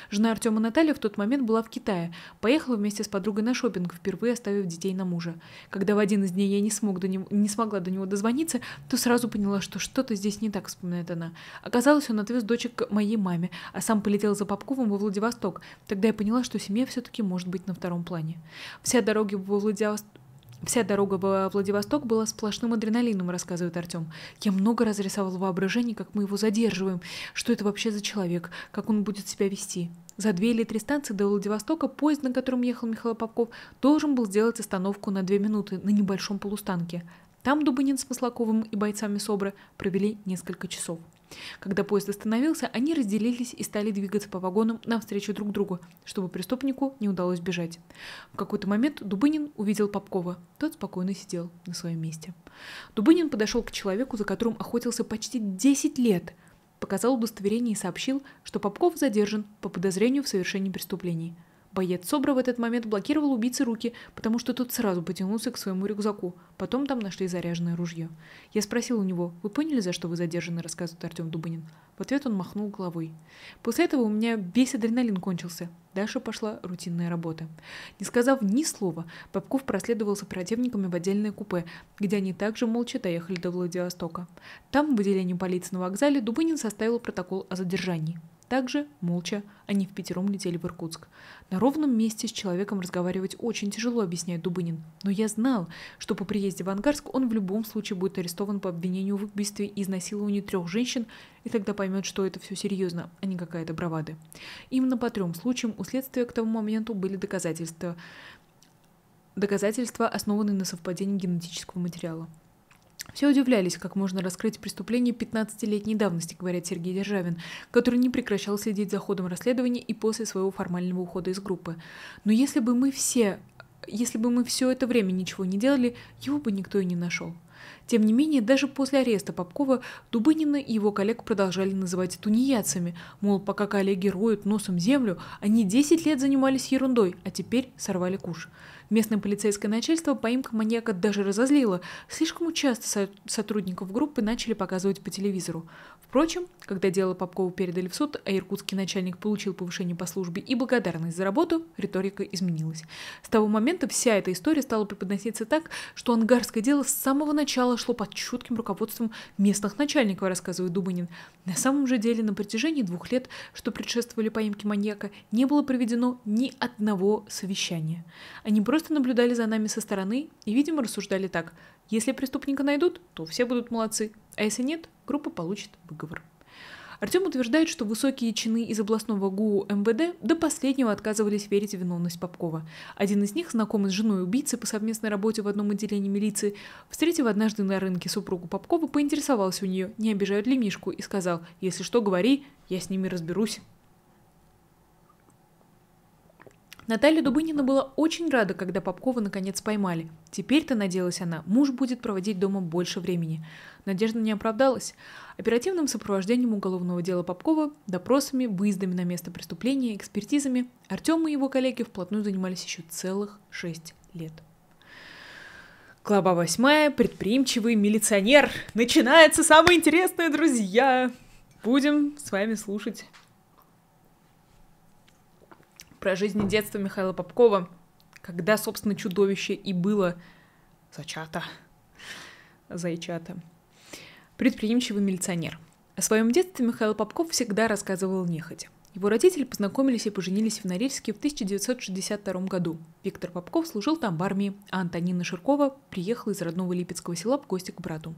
Жена Артема Наталья в тот момент была в Китае. Поехала вместе с подругой на шопинг, впервые оставив детей на мужа. Когда в один из дней я не, смог до него, не смогла до него дозвониться, то сразу поняла, что что-то здесь не так, вспоминает она. Оказалось, он отвез дочек к моей маме, а сам полетел полетела за Попковым во Владивосток. Тогда я поняла, что семья все-таки может быть на втором плане. Вся дорога во Владивосток Вся дорога во Владивосток была сплошным адреналином, рассказывает Артем. Я много разрисовал воображение, как мы его задерживаем, что это вообще за человек, как он будет себя вести. За две или три станции до Владивостока поезд, на котором ехал Михаил Попков, должен был сделать остановку на две минуты на небольшом полустанке. Там Дубынин с Маслаковым и бойцами СОБРа провели несколько часов. Когда поезд остановился, они разделились и стали двигаться по вагонам навстречу друг другу, чтобы преступнику не удалось бежать. В какой-то момент Дубынин увидел Попкова. Тот спокойно сидел на своем месте. Дубынин подошел к человеку, за которым охотился почти 10 лет. Показал удостоверение и сообщил, что Попков задержан по подозрению в совершении преступлений – Боец Собра в этот момент блокировал убийцы руки, потому что тот сразу потянулся к своему рюкзаку. Потом там нашли заряженное ружье. Я спросил у него, «Вы поняли, за что вы задержаны?» – рассказывает Артем Дубанин. В ответ он махнул головой. После этого у меня весь адреналин кончился. Дальше пошла рутинная работа. Не сказав ни слова, Попков проследовал с оперативниками в отдельное купе, где они также молча доехали до Владивостока. Там, в отделении полиции на вокзале, Дубынин составил протокол о задержании. Также, молча, они в впятером летели в Иркутск. На ровном месте с человеком разговаривать очень тяжело, объясняет Дубынин. Но я знал, что по приезде в Ангарск он в любом случае будет арестован по обвинению в убийстве и изнасиловании трех женщин, и тогда поймет, что это все серьезно, а не какая-то бравада. Именно по трем случаям у следствия к тому моменту были доказательства. Доказательства, основанные на совпадении генетического материала. Все удивлялись, как можно раскрыть преступление 15-летней давности, говорит Сергей Державин, который не прекращал следить за ходом расследования и после своего формального ухода из группы. Но если бы мы все если бы мы все это время ничего не делали, его бы никто и не нашел. Тем не менее, даже после ареста Попкова Дубынина и его коллег продолжали называть тунеядцами, мол, пока коллеги роют носом землю, они 10 лет занимались ерундой, а теперь сорвали куш. Местное полицейское начальство поимка маньяка даже разозлило. Слишком часто со сотрудников группы начали показывать по телевизору. Впрочем, когда дело Попкова передали в суд, а иркутский начальник получил повышение по службе и благодарность за работу, риторика изменилась. С того момента вся эта история стала преподноситься так, что ангарское дело с самого начала дело шло под чутким руководством местных начальников, рассказывает Дубынин. На самом же деле на протяжении двух лет, что предшествовали поимке маньяка, не было проведено ни одного совещания. Они просто наблюдали за нами со стороны и, видимо, рассуждали так. Если преступника найдут, то все будут молодцы, а если нет, группа получит выговор. Артем утверждает, что высокие чины из областного ГУ МВД до последнего отказывались верить в виновность Попкова. Один из них, знакомый с женой убийцы по совместной работе в одном отделении милиции, встретив однажды на рынке супругу Попкова, поинтересовался у нее, не обижают ли Мишку, и сказал, если что, говори, я с ними разберусь. Наталья Дубынина была очень рада, когда Попкова наконец поймали. Теперь-то, надеялась она, муж будет проводить дома больше времени. Надежда не оправдалась. Оперативным сопровождением уголовного дела Попкова, допросами, выездами на место преступления, экспертизами Артем и его коллеги вплотную занимались еще целых шесть лет. Глава восьмая. Предприимчивый милиционер. Начинается самое интересное, друзья. Будем с вами слушать про жизнь и детство Михаила Попкова, когда, собственно, чудовище и было зачато, зайчата. Предприимчивый милиционер. О своем детстве Михаил Попков всегда рассказывал нехотя. Его родители познакомились и поженились в Норильске в 1962 году. Виктор Попков служил там в армии, а Антонина Ширкова приехала из родного Липецкого села в гости к брату.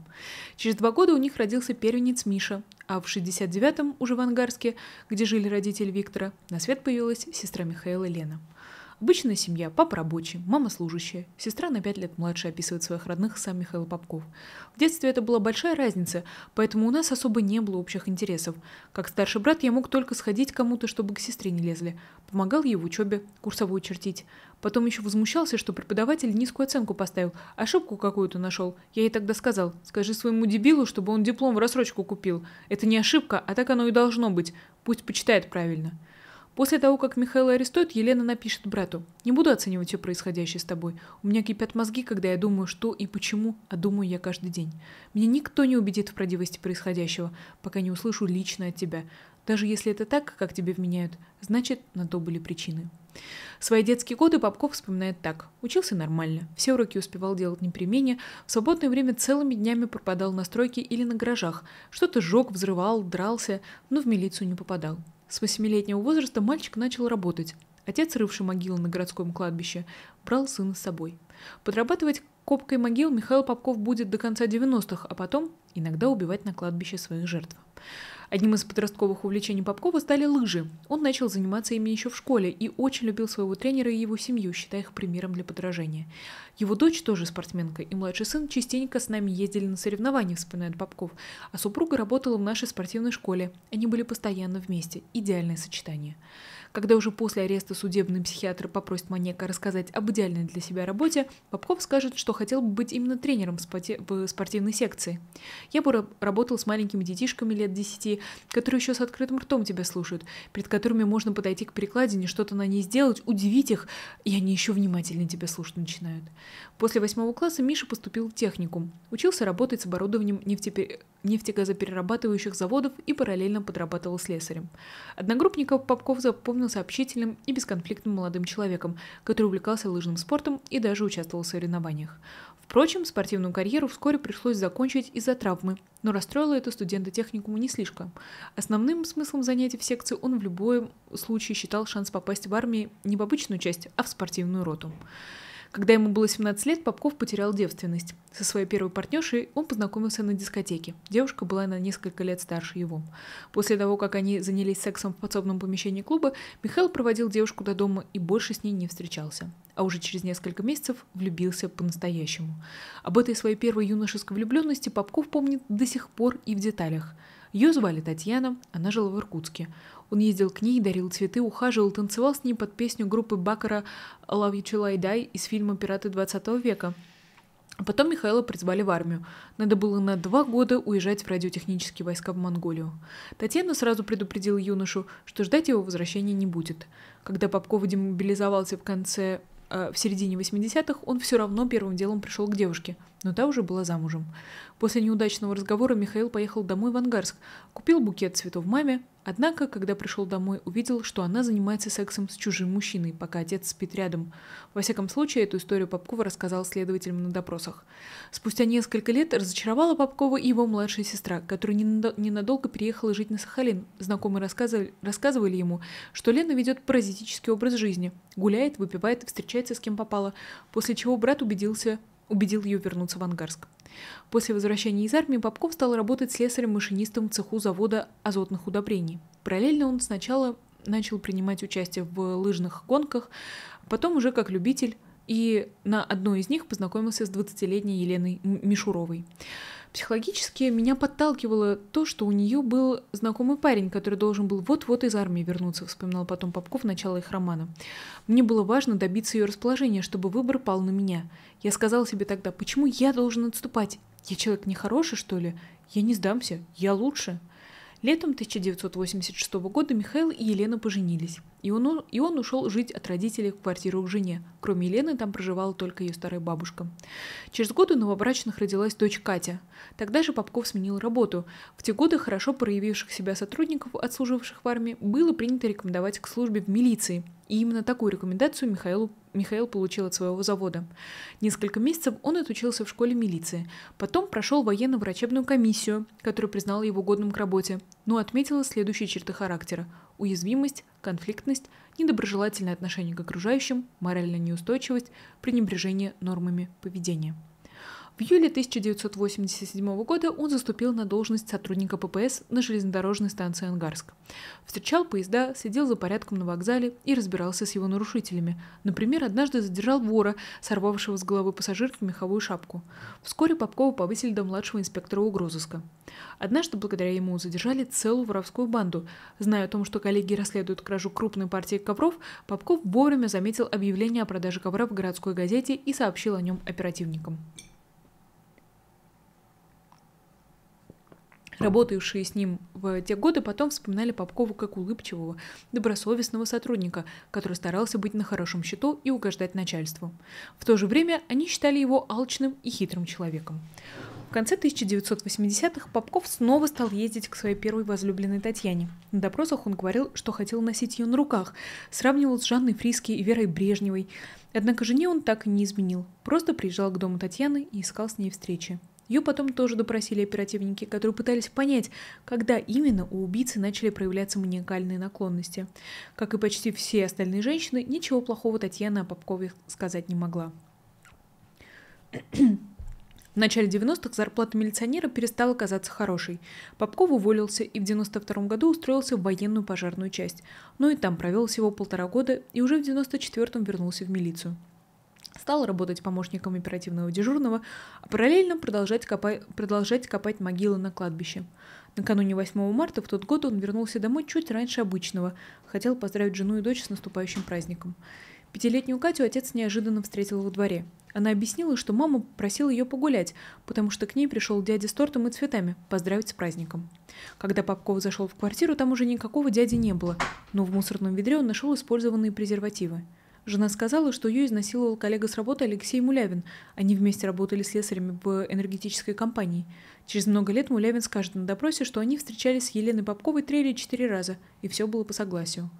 Через два года у них родился первенец Миша, а в 69-м уже в Ангарске, где жили родители Виктора, на свет появилась сестра Михаила Лена – Обычная семья, папа рабочий, мама служащая, сестра на пять лет младше описывает своих родных сам Михаил Попков. В детстве это была большая разница, поэтому у нас особо не было общих интересов. Как старший брат я мог только сходить кому-то, чтобы к сестре не лезли. Помогал ей в учебе, курсовую чертить. Потом еще возмущался, что преподаватель низкую оценку поставил, ошибку какую-то нашел. Я ей тогда сказал, скажи своему дебилу, чтобы он диплом в рассрочку купил. Это не ошибка, а так оно и должно быть. Пусть почитает правильно. После того, как Михаила арестуют, Елена напишет брату. «Не буду оценивать все происходящее с тобой. У меня кипят мозги, когда я думаю, что и почему, а думаю я каждый день. Меня никто не убедит в правдивости происходящего, пока не услышу лично от тебя. Даже если это так, как тебе вменяют, значит, на то были причины. Свои детские годы Попков вспоминает так. Учился нормально, все уроки успевал делать непременно, в свободное время целыми днями пропадал на стройке или на гаражах, что-то жег, взрывал, дрался, но в милицию не попадал. С восьмилетнего возраста мальчик начал работать. Отец, рывший могилы на городском кладбище, брал сына с собой. Подрабатывать копкой могил Михаил Попков будет до конца 90-х, а потом иногда убивать на кладбище своих жертв. Одним из подростковых увлечений Попкова стали лыжи. Он начал заниматься ими еще в школе и очень любил своего тренера и его семью, считая их примером для подражания. Его дочь тоже спортсменка, и младший сын частенько с нами ездили на соревнования, вспоминает Попков. А супруга работала в нашей спортивной школе. Они были постоянно вместе. Идеальное сочетание. Когда уже после ареста судебный психиатр попросит манека рассказать об идеальной для себя работе, Попков скажет, что хотел бы быть именно тренером в спортивной секции. Я бы работал с маленькими детишками лет 10, которые еще с открытым ртом тебя слушают, перед которыми можно подойти к перекладине, что-то на ней сделать, удивить их, и они еще внимательно тебя слушать начинают. После восьмого класса Миша поступил в техникум. Учился работать с оборудованием нефтеперерабатывающей нефтегазоперерабатывающих заводов и параллельно подрабатывал слесарем. Одногруппников Попков запомнился общительным и бесконфликтным молодым человеком, который увлекался лыжным спортом и даже участвовал в соревнованиях. Впрочем, спортивную карьеру вскоре пришлось закончить из-за травмы, но расстроило это студента техникуму не слишком. Основным смыслом занятий в секции он в любом случае считал шанс попасть в армию не в обычную часть, а в спортивную роту. Когда ему было 17 лет, Попков потерял девственность. Со своей первой партнершей он познакомился на дискотеке. Девушка была на несколько лет старше его. После того, как они занялись сексом в подсобном помещении клуба, Михаил проводил девушку до дома и больше с ней не встречался. А уже через несколько месяцев влюбился по-настоящему. Об этой своей первой юношеской влюбленности Попков помнит до сих пор и в деталях. Ее звали Татьяна, она жила в Иркутске. Он ездил к ней, дарил цветы, ухаживал, танцевал с ней под песню группы Бакара «Love You Chilaiday» из фильма «Пираты 20 века». Потом Михаила призвали в армию. Надо было на два года уезжать в радиотехнические войска в Монголию. Татьяна сразу предупредила юношу, что ждать его возвращения не будет. Когда Попкова демобилизовался в конце э, в середине 80-х, он все равно первым делом пришел к девушке, но та уже была замужем. После неудачного разговора Михаил поехал домой в Ангарск, купил букет цветов маме, однако, когда пришел домой, увидел, что она занимается сексом с чужим мужчиной, пока отец спит рядом. Во всяком случае, эту историю Попкова рассказал следователям на допросах. Спустя несколько лет разочаровала Попкова и его младшая сестра, которая ненадолго переехала жить на Сахалин. Знакомые рассказывали, рассказывали ему, что Лена ведет паразитический образ жизни. Гуляет, выпивает, встречается с кем попало, после чего брат убедился, убедил ее вернуться в Ангарск. После возвращения из армии Попков стал работать слесарем-машинистом в цеху завода азотных удобрений. Параллельно он сначала начал принимать участие в лыжных гонках, потом уже как любитель, и на одной из них познакомился с 20-летней Еленой Мишуровой. Психологически меня подталкивало то, что у нее был знакомый парень, который должен был вот-вот из армии вернуться, вспоминал потом Попков начало их романа. Мне было важно добиться ее расположения, чтобы выбор пал на меня. Я сказал себе тогда, почему я должен отступать? Я человек нехороший, что ли? Я не сдамся, я лучше. Летом 1986 года Михаил и Елена поженились, и он, и он ушел жить от родителей в квартиру к жене. Кроме Елены там проживала только ее старая бабушка. Через год у новобрачных родилась дочь Катя. Тогда же Попков сменил работу. В те годы хорошо проявивших себя сотрудников, отслуживших в армии, было принято рекомендовать к службе в милиции – и именно такую рекомендацию Михаил, Михаил получил от своего завода. Несколько месяцев он отучился в школе милиции. Потом прошел военно-врачебную комиссию, которая признала его годным к работе, но отметила следующие черты характера – уязвимость, конфликтность, недоброжелательное отношение к окружающим, моральная неустойчивость, пренебрежение нормами поведения – в июле 1987 года он заступил на должность сотрудника ППС на железнодорожной станции Ангарск. Встречал поезда, сидел за порядком на вокзале и разбирался с его нарушителями. Например, однажды задержал вора, сорвавшего с головы пассажирки меховую шапку. Вскоре Попкова повысили до младшего инспектора угрозыска. Однажды благодаря ему задержали целую воровскую банду. Зная о том, что коллеги расследуют кражу крупной партии ковров, Попков вовремя заметил объявление о продаже ковра в городской газете и сообщил о нем оперативникам. Работавшие с ним в те годы потом вспоминали Попкову как улыбчивого, добросовестного сотрудника, который старался быть на хорошем счету и угождать начальству. В то же время они считали его алчным и хитрым человеком. В конце 1980-х Попков снова стал ездить к своей первой возлюбленной Татьяне. На допросах он говорил, что хотел носить ее на руках, сравнивал с Жанной Фриски и Верой Брежневой. Однако жене он так и не изменил, просто приезжал к дому Татьяны и искал с ней встречи. Ее потом тоже допросили оперативники, которые пытались понять, когда именно у убийцы начали проявляться маниакальные наклонности. Как и почти все остальные женщины, ничего плохого Татьяна о Попкове сказать не могла. В начале 90-х зарплата милиционера перестала казаться хорошей. Попков уволился и в 92 году устроился в военную пожарную часть, но ну и там провел всего полтора года и уже в 94-м вернулся в милицию стал работать помощником оперативного дежурного, а параллельно продолжать, копать, продолжать копать могилы на кладбище. Накануне 8 марта в тот год он вернулся домой чуть раньше обычного, хотел поздравить жену и дочь с наступающим праздником. Пятилетнюю Катю отец неожиданно встретил во дворе. Она объяснила, что мама просила ее погулять, потому что к ней пришел дядя с тортом и цветами поздравить с праздником. Когда Попков зашел в квартиру, там уже никакого дяди не было, но в мусорном ведре он нашел использованные презервативы – Жена сказала, что ее изнасиловал коллега с работы Алексей Мулявин. Они вместе работали слесарями в энергетической компании. Через много лет Мулявин скажет на допросе, что они встречались с Еленой Попковой три или четыре раза, и все было по согласию.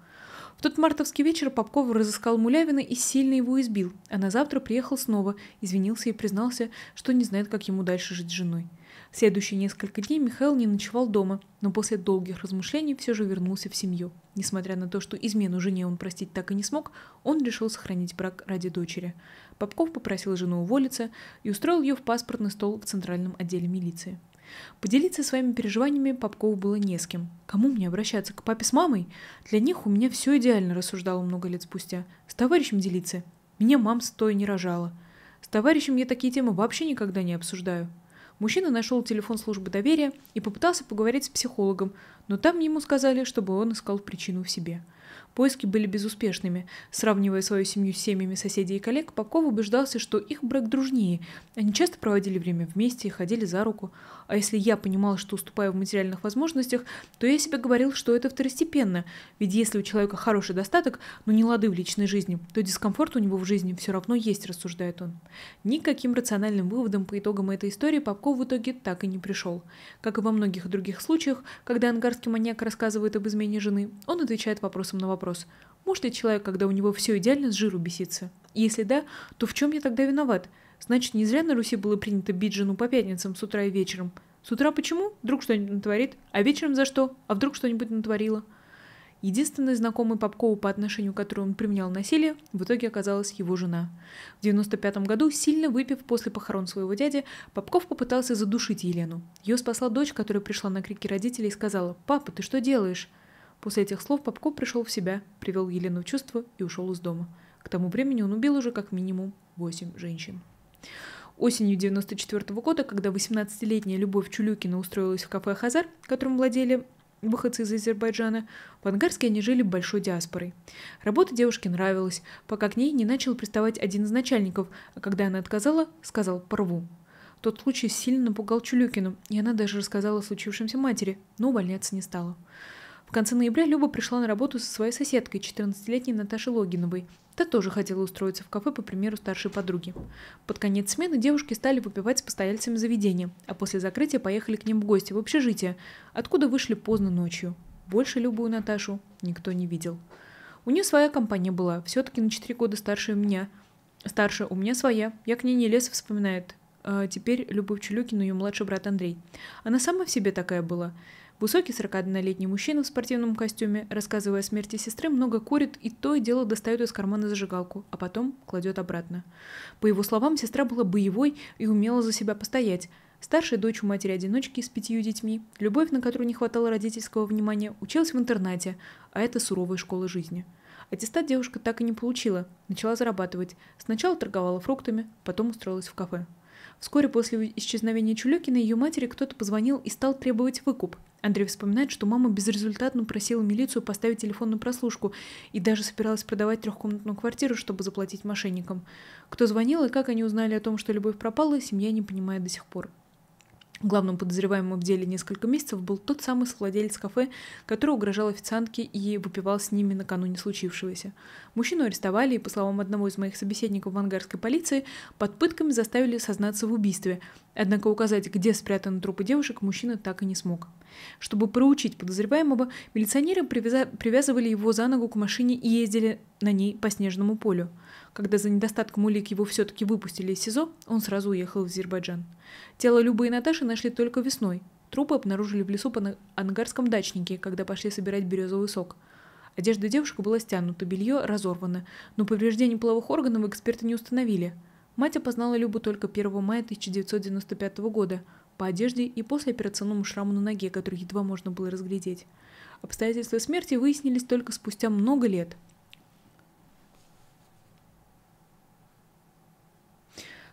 В тот мартовский вечер Попков разыскал Мулявина и сильно его избил, а на завтра приехал снова, извинился и признался, что не знает, как ему дальше жить с женой. Следующие несколько дней Михаил не ночевал дома, но после долгих размышлений все же вернулся в семью. Несмотря на то, что измену жене он простить так и не смог, он решил сохранить брак ради дочери. Попков попросил жену уволиться и устроил ее в паспортный стол в центральном отделе милиции. Поделиться своими переживаниями Попкову было не с кем. Кому мне обращаться? К папе с мамой? Для них у меня все идеально, рассуждала много лет спустя. С товарищем делиться? Меня мам стоя не рожала. С товарищем я такие темы вообще никогда не обсуждаю. Мужчина нашел телефон службы доверия и попытался поговорить с психологом, но там ему сказали, чтобы он искал причину в себе – Поиски были безуспешными. Сравнивая свою семью с семьями соседей и коллег, Попков убеждался, что их брак дружнее. Они часто проводили время вместе, и ходили за руку. А если я понимал, что уступаю в материальных возможностях, то я себе говорил, что это второстепенно. Ведь если у человека хороший достаток, но не лады в личной жизни, то дискомфорт у него в жизни все равно есть, рассуждает он. Никаким рациональным выводом по итогам этой истории Попков в итоге так и не пришел. Как и во многих других случаях, когда ангарский маньяк рассказывает об измене жены, он отвечает вопросом на вопрос вопрос. Может ли человек, когда у него все идеально, с жиру беситься? если да, то в чем я тогда виноват? Значит, не зря на Руси было принято бить жену по пятницам с утра и вечером. С утра почему? Вдруг что-нибудь натворит. А вечером за что? А вдруг что-нибудь натворила? Единственной знакомой Попкову, по отношению к которой он применял насилие, в итоге оказалась его жена. В 95 году, сильно выпив после похорон своего дяди, Попков попытался задушить Елену. Ее спасла дочь, которая пришла на крики родителей и сказала «Папа, ты что делаешь?». После этих слов Попко пришел в себя, привел Елену в чувство и ушел из дома. К тому времени он убил уже как минимум 8 женщин. Осенью 1994 года, когда 18-летняя Любовь Чулюкина устроилась в кафе «Хазар», которым владели выходцы из Азербайджана, в Ангарске они жили большой диаспорой. Работа девушке нравилась, пока к ней не начал приставать один из начальников, а когда она отказала, сказал «порву». Тот случай сильно напугал Чулюкину, и она даже рассказала о случившемся матери, но увольняться не стала. В конце ноября Люба пришла на работу со своей соседкой, 14-летней Наташей Логиновой. Та тоже хотела устроиться в кафе по примеру старшей подруги. Под конец смены девушки стали выпивать с постояльцами заведения, а после закрытия поехали к ним в гости в общежитие, откуда вышли поздно ночью. Больше Любу и Наташу никто не видел. У нее своя компания была, все-таки на 4 года старше меня. Старше у меня своя, я к ней не лез, вспоминает. А теперь Любовь Чулюкина, ее младший брат Андрей. Она сама в себе такая была. Высокий 41-летний мужчина в спортивном костюме, рассказывая о смерти сестры, много курит и то и дело достает из кармана зажигалку, а потом кладет обратно. По его словам, сестра была боевой и умела за себя постоять. Старшая дочь у матери-одиночки с пятью детьми, любовь, на которую не хватало родительского внимания, училась в интернате, а это суровая школа жизни. Аттестат девушка так и не получила, начала зарабатывать. Сначала торговала фруктами, потом устроилась в кафе. Вскоре после исчезновения Чулюкина ее матери кто-то позвонил и стал требовать выкуп. Андрей вспоминает, что мама безрезультатно просила милицию поставить телефонную прослушку и даже собиралась продавать трехкомнатную квартиру, чтобы заплатить мошенникам. Кто звонил и как они узнали о том, что Любовь пропала, семья не понимает до сих пор. Главным подозреваемым в деле несколько месяцев был тот самый владелец кафе, который угрожал официантке и выпивал с ними накануне случившегося. Мужчину арестовали и, по словам одного из моих собеседников в ангарской полиции, под пытками заставили сознаться в убийстве, однако указать, где спрятаны трупы девушек, мужчина так и не смог. Чтобы проучить подозреваемого, милиционеры привязывали его за ногу к машине и ездили на ней по снежному полю – когда за недостатком улик его все-таки выпустили из СИЗО, он сразу уехал в Азербайджан. Тело Любы и Наташи нашли только весной. Трупы обнаружили в лесу по ангарском дачнике, когда пошли собирать березовый сок. Одежда девушек была стянута, белье разорвано, но повреждений половых органов эксперты не установили. Мать опознала Любу только 1 мая 1995 года по одежде и после операционному шраму на ноге, который едва можно было разглядеть. Обстоятельства смерти выяснились только спустя много лет –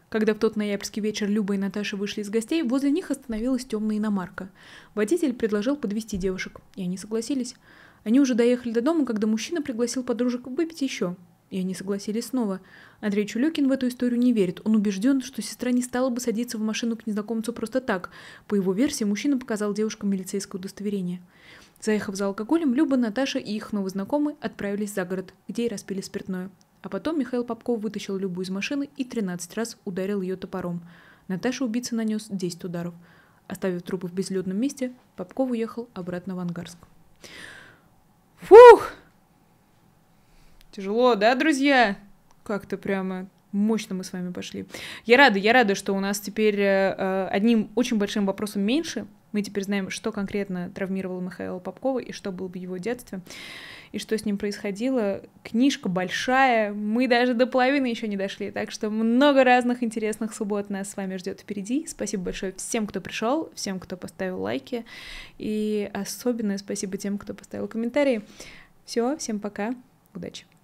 Когда в тот ноябрьский вечер Люба и Наташа вышли из гостей, возле них остановилась темная иномарка. Водитель предложил подвести девушек, и они согласились. Они уже доехали до дома, когда мужчина пригласил подружек выпить еще. И они согласились снова. Андрей Чулюкин в эту историю не верит. Он убежден, что сестра не стала бы садиться в машину к незнакомцу просто так. По его версии, мужчина показал девушкам милицейское удостоверение. Заехав за алкоголем, Люба, Наташа и их новый знакомый отправились за город, где и распили спиртное. А потом Михаил Попков вытащил Любу из машины и 13 раз ударил ее топором. Наташа убийца нанес 10 ударов. Оставив трупы в безлюдном месте, Попков уехал обратно в Ангарск. Фух! Тяжело, да, друзья? Как-то прямо мощно мы с вами пошли. Я рада, я рада, что у нас теперь э, э одним очень большим вопросом меньше. Мы теперь знаем, что конкретно травмировало Михаила Попкова и что было в его детстве и что с ним происходило. Книжка большая, мы даже до половины еще не дошли, так что много разных интересных суббот нас с вами ждет впереди. Спасибо большое всем, кто пришел, всем, кто поставил лайки, и особенное спасибо тем, кто поставил комментарии. Все, всем пока, удачи!